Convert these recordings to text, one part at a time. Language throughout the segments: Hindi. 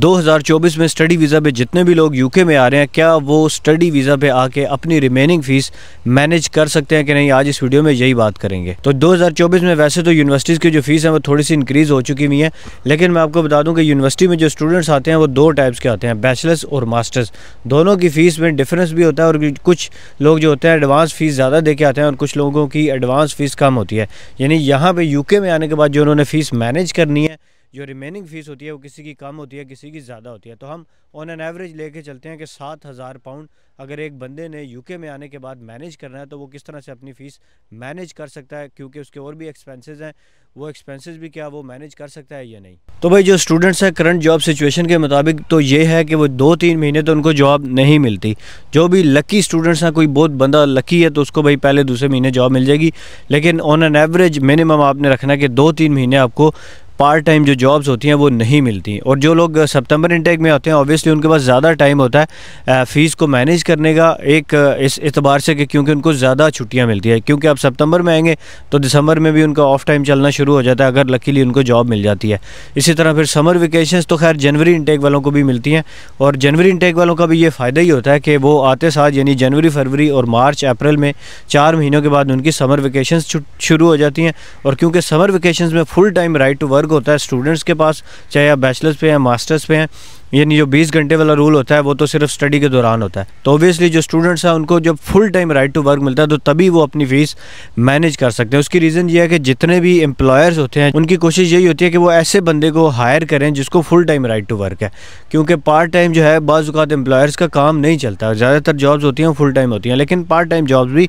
2024 में स्टडी वीज़ा पे जितने भी लोग यूके में आ रहे हैं क्या वो स्टडी वीज़ा पे आके अपनी रिमेनिंग फीस मैनेज कर सकते हैं कि नहीं आज इस वीडियो में यही बात करेंगे तो 2024 में वैसे तो यूनिवर्सिटीज़ की जो फीस है वो थोड़ी सी इंक्रीज़ हो चुकी हुई है लेकिन मैं आपको बता दूं कि यूनिवर्सिटी में जो स्टूडेंट्स आते हैं वो दो टाइप्स के आते हैं बैचलर्स और मास्टर्स दोनों की फ़ीस में डिफरेंस भी होता है और कुछ लोग जो होते हैं एडवांस फ़ीस ज़्यादा दे के आते हैं और कुछ लोगों की एडवांस फ़ीस कम होती है यानी यहाँ पर यूके में आने के बाद जो उन्होंने फ़ीस मैनेज करनी है जो रिमेनिंग फ़ीस होती है वो किसी की कम होती है किसी की ज़्यादा होती है तो हम ऑन एन एवरेज लेके चलते हैं कि सात हज़ार पाउंड अगर एक बंदे ने यूके में आने के बाद मैनेज करना है तो वो किस तरह से अपनी फ़ीस मैनेज कर सकता है क्योंकि उसके और भी एक्सपेंसेस हैं वो एक्सपेंसेस भी क्या वो मैनेज कर सकता है या नहीं तो भाई जो स्टूडेंट्स हैं करंट जॉब सिचुएशन के मुताबिक तो ये है कि वो दो तीन महीने तो उनको जॉब नहीं मिलती जो भी लकी स्टूडेंट्स हैं कोई बहुत बंदा लकी है तो उसको भाई पहले दूसरे महीने जॉब मिल जाएगी लेकिन ऑन एन एवरेज मिनिमम आपने रखना कि दो तीन महीने आपको पार्ट टाइम जो जॉब्स होती हैं वो नहीं मिलती और जो लोग सितंबर इंटेक में होते हैं ऑब्वियसली उनके पास ज़्यादा टाइम होता है फ़ीस को मैनेज करने का एक इस एतबार से कि क्योंकि उनको ज़्यादा छुट्टियाँ मिलती है क्योंकि आप सितंबर में आएंगे तो दिसंबर में भी उनका ऑफ टाइम चलना शुरू हो जाता है अगर लकीली उनको जॉब मिल जाती है इसी तरह फिर समर वेकेशन तो खैर जनवरी इंटेक वालों को भी मिलती हैं और जनवरी इंटेक वालों का भी ये फ़ायदा ही होता है कि वो आते साथ यानी जनवरी फरवरी और मार्च अप्रैल में चार महीनों के बाद उनकी समर वेकेशन शुरू हो जाती हैं और क्योंकि समर वेकेशन में full time right to work होता है स्टूडेंट्स के पास चाहे आप बैचलर्स पे हैं मास्टर्स पे हैं यानी जो 20 घंटे वाला रूल होता है वो तो सिर्फ स्टडी के दौरान होता है तो ऑब्वियसली जो स्टूडेंट्स हैं उनको जब full time right to work मिलता है तो तभी वो अपनी फ़ीस मैनेज कर सकते हैं उसकी रीज़न ये है कि जितने भी एम्प्लॉयर्स होते हैं उनकी कोशिश यही होती है कि वो ऐसे बंदे को हायर करें जिसको full time right to work है क्योंकि पार्ट टाइम जो है बाज़ात एम्प्लॉयर्स का काम नहीं चलता ज़्यादातर जॉब्स होती हैं फुल टाइम होती हैं लेकिन पार्ट टाइम जॉब्स भी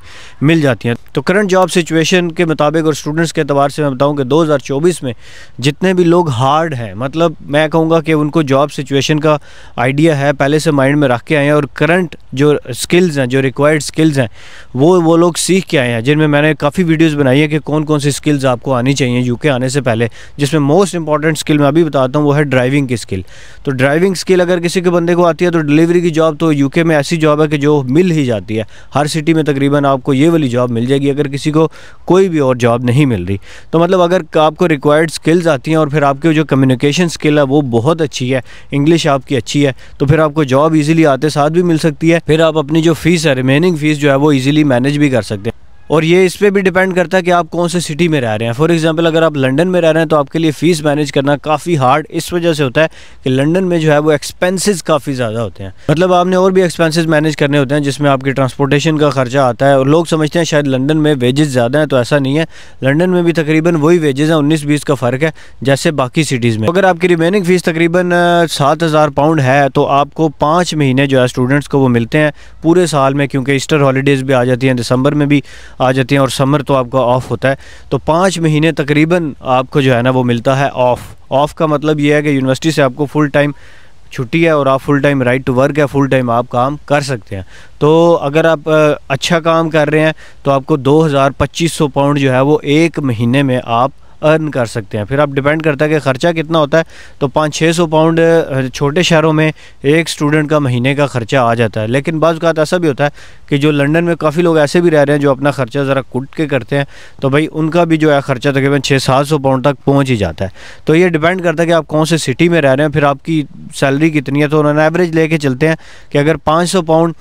मिल जाती हैं तो करंट जॉब सिचुएशन के मुताबिक और स्टूडेंट्स के अतबार से मैं बताऊँ कि दो में जितने भी लोग हार्ड हैं मतलब मैं कहूँगा कि उनको जॉब सिचुएशन एजुकेशन का आइडिया है पहले से माइंड में रख के आए हैं और करंट जो स्किल्स हैं जो रिक्वायर्ड स्किल्स हैं वो वो लोग सीख के आए हैं जिनमें मैंने काफ़ी वीडियोज़ बनाई है कि कौन कौन सी स्किल्स आपको आनी चाहिए यूके आने से पहले जिसमें मोस्ट इंपॉर्टेंट स्किल मैं अभी बताता हूँ वो है ड्राइविंग की स्किल तो ड्राइविंग स्किल अगर किसी के बंदे को आती है तो डिलीवरी की जॉब तो यूके में ऐसी जॉब है कि जो मिल ही जाती है हर सिटी में तकरीबन आपको ये वाली जॉब मिल जाएगी अगर किसी को कोई भी और जॉब नहीं मिल रही तो मतलब अगर आपको रिक्वायर्ड स्किल्स आती हैं और फिर आपकी जो कम्युनिकेशन स्किल है वो बहुत अच्छी है इंग्लिश इंग्लिश आपकी अच्छी है तो फिर आपको जॉब इजीली आते साथ भी मिल सकती है फिर आप अपनी जो फीस है रिमेनिंग फीस जो है वो इजीली मैनेज भी कर सकते हैं और ये इस पर भी डिपेंड करता है कि आप कौन से सिटी में रह रहे हैं फॉर एग्जांपल अगर आप लंदन में रह रहे हैं तो आपके लिए फ़ीस मैनेज करना काफ़ी हार्ड इस वजह से होता है कि लंदन में जो है वो एक्सपेंसेस काफ़ी ज़्यादा होते हैं मतलब आपने और भी एक्सपेंसेस मैनेज करने होते हैं जिसमें आपकी ट्रांसपोर्टेशन का खर्चा आता है और लोग समझते हैं शायद लंडन में वेजेस ज़्यादा हैं तो ऐसा नहीं है लंडन में भी तकरीबन वही वेजेस हैं उन्नीस बीस का फ़र्क है जैसे बाकी सिटीज़ में अगर आपकी रिमेनिंग फ़ीस तकरीबन सात हज़ार पाउंड है तो आपको पाँच महीने जो है स्टूडेंट्स को वो मिलते हैं पूरे साल में क्योंकि ईस्टर हॉलीडेज़ भी आ जाती हैं दिसंबर में भी आ जाती हैं और समर तो आपका ऑफ़ होता है तो पाँच महीने तकरीबन आपको जो है ना वो मिलता है ऑफ़ ऑफ़ का मतलब ये है कि यूनिवर्सिटी से आपको फुल टाइम छुट्टी है और आप full time right to work है फुल टाइम आप काम कर सकते हैं तो अगर आप अच्छा काम कर रहे हैं तो आपको दो हज़ार पच्चीस सौ पाउंड जो है वो एक महीने में आप अर्न कर सकते हैं फिर आप डिपेंड करता है कि ख़र्चा कितना होता है तो पाँच छः सौ पाउंड छोटे शहरों में एक स्टूडेंट का महीने का ख़र्चा आ जाता है लेकिन बाज़ात ऐसा भी होता है कि जो लंडन में काफ़ी लोग ऐसे भी रह रहे हैं जो अपना ख़र्चा ज़रा कुट के करते हैं तो भाई उनका भी जो है ख़र्चा तकरीबन छः सात सौ पाउंड तक पहुँच ही जाता है तो ये डिपेंड करता है कि आप कौन से सिटी में रह रहे हैं फिर आपकी सैलरी कितनी है तो उन्होंने एवरेज ले चलते हैं कि अगर पाँच सौ पाउंड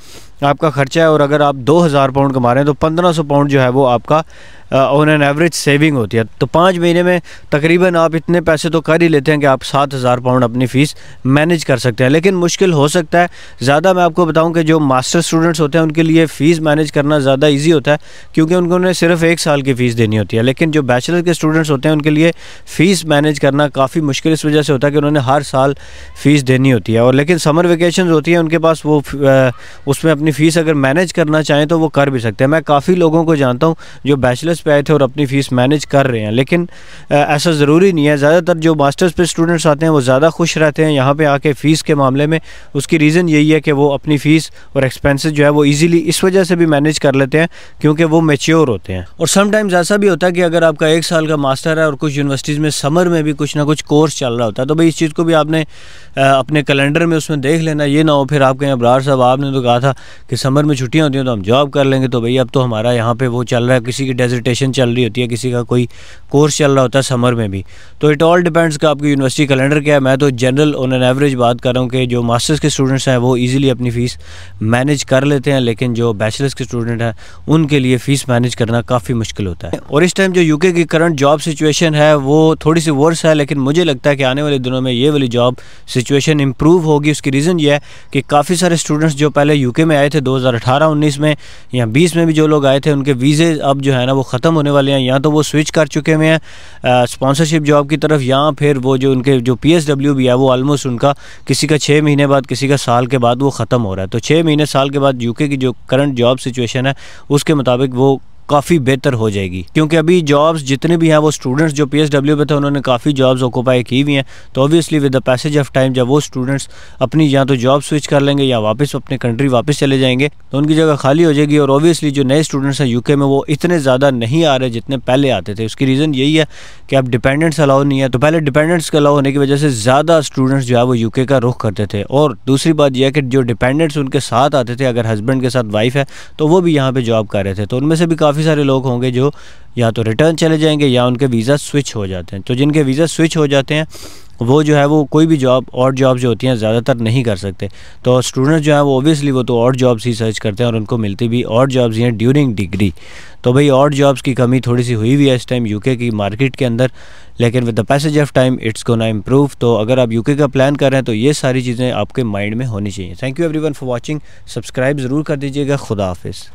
आपका ख़र्चा है और अगर आप दो हज़ार पाउंड कमा रहे हैं तो पंद्रह सौ पाउंड जो है वो आपका ऑन एन एवरेज सेविंग होती है तो पाँच महीने में तकरीबन आप इतने पैसे तो कर ही लेते हैं कि आप सात हज़ार पाउंड अपनी फ़ीस मैनेज कर सकते हैं लेकिन मुश्किल हो सकता है ज़्यादा मैं आपको बताऊं कि जो मास्टर स्टूडेंट्स होते हैं उनके लिए फ़ीस मैनेज करना ज़्यादा ईजी होता है क्योंकि उनको उन्हें सिर्फ एक साल की फ़ीस देनी होती है लेकिन जो बैचलर के स्टूडेंट्स होते हैं उनके लिए फ़ीस मैनेज करना काफ़ी मुश्किल इस वजह से होता है कि उन्होंने हर साल फ़ीस देनी होती है और लेकिन समर वेकेशन होती है उनके पास वो उसमें अपनी अपनी फ़ीस अगर मैनेज करना चाहें तो वो कर भी सकते हैं मैं काफ़ी लोगों को जानता हूँ जो बैचलर्स पे आए थे और अपनी फ़ीस मैनेज कर रहे हैं लेकिन ऐसा ज़रूरी नहीं है ज़्यादातर जो मास्टर्स पे स्टूडेंट्स आते हैं वो ज़्यादा खुश रहते हैं यहाँ पर आके फ़ीस के मामले में उसकी रीज़न यही है कि वो अपनी फ़ीस और एक्सपेंसिस जो है वो ईजिली इस वजह से भी मैनेज कर लेते हैं क्योंकि वो मेच्योर होते हैं और समटाइम्स ऐसा भी होता है कि अगर आपका एक साल का मास्टर है और कुछ यूनिवर्सिटीज़ में समर में भी कुछ ना कुछ कोर्स चल रहा होता है तो भाई इस चीज़ को भी आपने अपने कैलेंडर में उसमें देख लेना ये ना हो फिर आपके यहाँ ब्रार साहब आपने तो कहा था कि समर में छुट्टियाँ होती हैं तो हम जॉब कर लेंगे तो भाई अब तो हमारा यहाँ पे वो चल रहा है किसी की डेजिटेशन चल रही होती है किसी का कोई कोर्स चल रहा होता है समर में भी तो इट ऑल डिपेंड्स का आपकी यूनिवर्सिटी कैलेंडर क्या है मैं तो जनरल ऑन एन एवरेज बात कर रहा हूँ कि जो मास्टर्स के स्टूडेंट्स हैं वो ईजिली अपनी फ़ीस मैनेज कर लेते हैं लेकिन जो बैचलर्स के स्टूडेंट हैं उनके लिए फ़ीस मैनेज करना काफ़ी मुश्किल होता है और इस टाइम जो यूके की करंट जॉब सिचुएशन है वो थोड़ी सी वर्स है लेकिन मुझे लगता है कि आने वाले दिनों में ये वाली जॉब सिचुएशन इंप्रूव होगी उसकी रीज़न ये है कि काफ़ी सारे स्टूडेंट्स जो पहले यूके में आए आए थे 2018-19 में या 20 में भी जो लोग आए थे उनके वीज़े अब जो है ना वो ख़त्म होने वाले हैं या तो वो स्विच कर चुके हुए हैं स्पॉन्सरशिप जॉब की तरफ या फिर वो जो उनके जो पी भी है वो आलमोस्ट उनका किसी का छः महीने बाद किसी का साल के बाद वो ख़त्म हो रहा है तो छः महीने साल के बाद यूके की जो करंट जॉब सिचुएशन है उसके मुताबिक वो काफ़ी बेहतर हो जाएगी क्योंकि अभी जॉब्स जितने भी हैं वो स्टूडेंट्स जो पी पे थे उन्होंने काफ़ी जॉब्स ऑक्यूपाई की हुई हैं तो obviously with the passage of time जब वो स्टूडेंट्स अपनी या तो जॉब स्विच कर लेंगे या वापस अपने कंट्री वापस चले जाएंगे तो उनकी जगह खाली हो जाएगी और ऑब्वियसली जो नए स्टूडेंट्स हैं यूके में वो इतने ज़्यादा नहीं आ रहे जितने पहले आते थे उसकी रीज़न यही है कि अब डिपेंडेंट्स अलाउ नहीं है तो पहले डिपेंडेंट्स के अलाउ होने की वजह से ज़्यादा स्टूडेंट्स जो है वो यूके का रुख करते थे और दूसरी बात यह है कि जो डिपेंडेंट्स उनके साथ आते थे अगर हस्बैंड के साथ वाइफ है तो वो भी यहाँ पर जॉब कर रहे थे तो उनमें से भी काफ़ी काफ़ी सारे लोग होंगे जो या तो रिटर्न चले जाएंगे या उनके वीज़ा स्विच हो जाते हैं तो जिनके वीज़ा स्विच हो जाते हैं वो जो है वो कोई भी जॉब और जॉब जो होती हैं ज़्यादातर नहीं कर सकते तो स्टूडेंट्स जो हैं वो ओबियसली वो तो और जॉब्स ही सर्च करते हैं और उनको मिलती भी और जॉब्स ही हैं ड्यूरिंग डिग्री तो भाई और जॉब्स की कमी थोड़ी सी हुई हुई है इस टाइम यूके की मार्केट के अंदर लेकिन with the passage of time it's ना इम्प्रूव तो अगर आप यूके का प्लान कर रहे हैं तो ये सारी चीज़ें आपके माइंड में होनी चाहिए thank you every for watching subscribe ज़रूर कर दीजिएगा खुदा हाफ़